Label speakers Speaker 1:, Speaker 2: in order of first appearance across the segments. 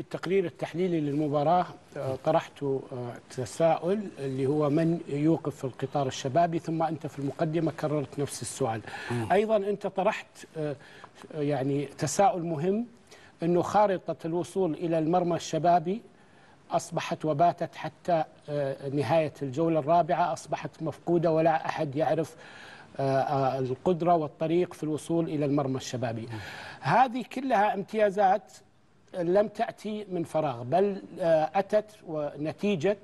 Speaker 1: التقرير التحليلي للمباراة آه، طرحت آه، تساؤل اللي هو من يوقف في القطار الشبابي ثم أنت في المقدمة كررت نفس السؤال أيضا أنت طرحت آه، يعني تساؤل مهم أنه خارطة الوصول إلى المرمى الشبابي أصبحت وباتت حتى نهاية الجولة الرابعة أصبحت مفقودة ولا أحد يعرف القدرة والطريق في الوصول إلى المرمى الشبابي هذه كلها امتيازات لم تأتي من فراغ بل آه، أتت نتيجة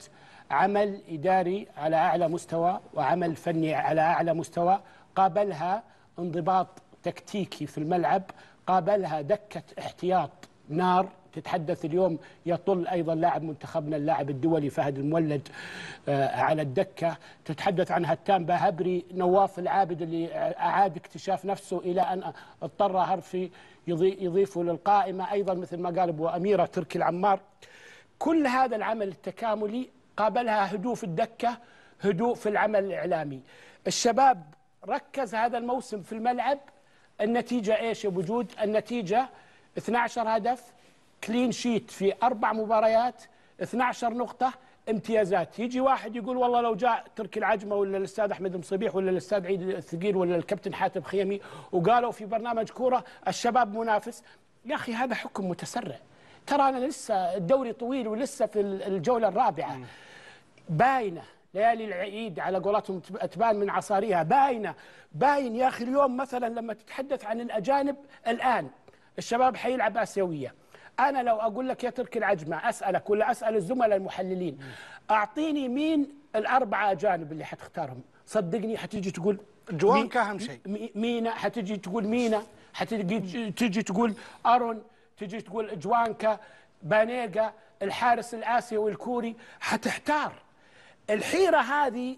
Speaker 1: عمل إداري على أعلى مستوى وعمل فني على أعلى مستوى قابلها انضباط تكتيكي في الملعب قابلها دكة احتياط نار تتحدث اليوم يطل ايضا لاعب منتخبنا اللاعب الدولي فهد المولد آه، على الدكه تتحدث عن هتان باهبري نواف العابد اللي اعاد اكتشاف نفسه الى ان اضطر هرفي يضيفه للقائمه ايضا مثل ما قال ابو اميره تركي العمار كل هذا العمل التكاملي قابلها هدوء في الدكه هدوء في العمل الاعلامي الشباب ركز هذا الموسم في الملعب النتيجة إيش يا وجود النتيجة 12 هدف كلين شيت في أربع مباريات 12 نقطة امتيازات يجي واحد يقول والله لو جاء تركي العجمة ولا الأستاذ أحمد مصبيح ولا الأستاذ عيد الثقيل ولا الكابتن حاتم خيمي وقالوا في برنامج كورة الشباب منافس يا أخي هذا حكم متسرع ترى أنا لسه الدوري طويل ولسه في الجولة الرابعة باينة ليالي العيد على قولتهم تبان من عصاريها باينه باين يا اخي اليوم مثلا لما تتحدث عن الاجانب الان الشباب حيلعب اسيويه انا لو اقول لك يا تركي العجمه اسالك ولا اسال الزملاء المحللين اعطيني مين الاربعه اجانب اللي حتختارهم صدقني حتيجي تقول جوان كاهم شيء مينا حتيجي تقول مينا حتيجي تجي تقول ارون تجي تقول جوانكا بانيجا الحارس الاسيوي الكوري حتحتار الحيره هذه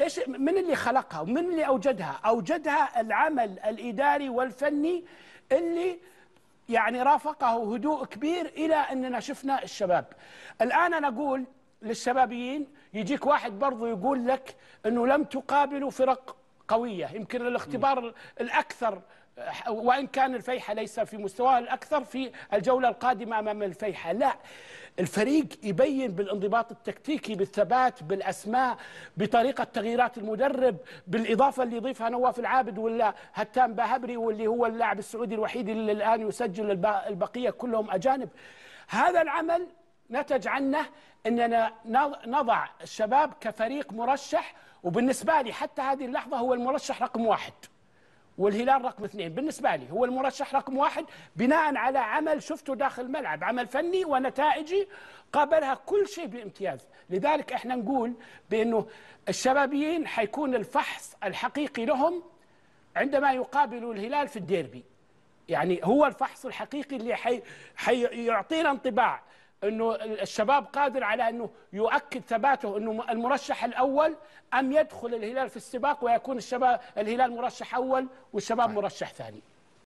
Speaker 1: ايش من اللي خلقها ومن اللي اوجدها اوجدها العمل الاداري والفني اللي يعني رافقه هدوء كبير الى اننا شفنا الشباب الان انا اقول للشبابيين يجيك واحد برضو يقول لك انه لم تقابلوا فرق قويه يمكن الاختبار الاكثر وإن كان الفيحة ليس في مستواه الأكثر في الجولة القادمة أمام الفيحة لا الفريق يبين بالانضباط التكتيكي بالثبات بالأسماء بطريقة تغييرات المدرب بالإضافة اللي يضيفها نواف العابد ولا هتان باهبري واللي هو اللاعب السعودي الوحيد اللي الآن يسجل البقية كلهم أجانب هذا العمل نتج عنه أننا نضع الشباب كفريق مرشح وبالنسبة لي حتى هذه اللحظة هو المرشح رقم واحد والهلال رقم اثنين بالنسبة لي هو المرشح رقم واحد بناء على عمل شفته داخل الملعب عمل فني ونتائجي قابلها كل شيء بامتياز لذلك احنا نقول بأنه الشبابيين حيكون الفحص الحقيقي لهم عندما يقابلوا الهلال في الديربي يعني هو الفحص الحقيقي اللي حي... حيعطينا انطباع انه الشباب قادر على انه يؤكد ثباته انه المرشح الاول ام يدخل الهلال في السباق ويكون الشباب الهلال مرشح اول والشباب مرشح ثاني